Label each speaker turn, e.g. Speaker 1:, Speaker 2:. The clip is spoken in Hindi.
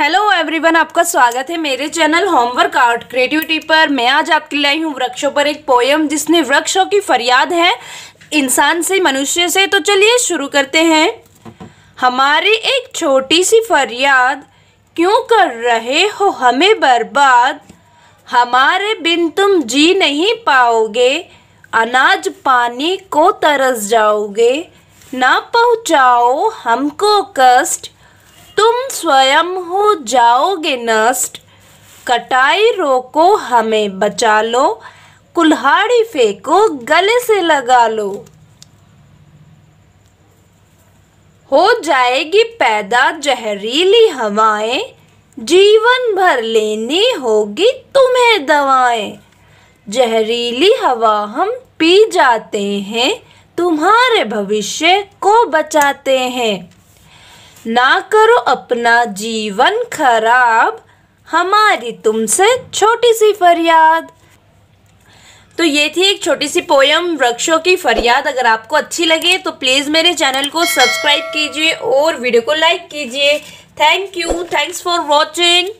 Speaker 1: हेलो एवरीवन आपका स्वागत है मेरे चैनल होमवर्क आर्ट क्रिएटिविटी पर मैं आज आपके लिए आई हूँ वृक्षों पर एक पोयम जिसने वृक्षों की फरियाद है इंसान से मनुष्य से तो चलिए शुरू करते हैं हमारी एक छोटी सी फरियाद क्यों कर रहे हो हमें बर्बाद हमारे बिन तुम जी नहीं पाओगे अनाज पानी को तरस जाओगे ना पहुँचाओ हमको कष्ट तुम स्वयं हो जाओगे नष्ट कटाई रोको हमें बचा लो कुल्हाड़ी फेंको गले से लगा लो हो जाएगी पैदा जहरीली हवाएं जीवन भर लेनी होगी तुम्हें दवाएं जहरीली हवा हम पी जाते हैं तुम्हारे भविष्य को बचाते हैं ना करो अपना जीवन खराब हमारी तुमसे छोटी सी फरियाद तो ये थी एक छोटी सी पोयम वृक्षों की फरियाद अगर आपको अच्छी लगे तो प्लीज़ मेरे चैनल को सब्सक्राइब कीजिए और वीडियो को लाइक कीजिए thank you thanks for watching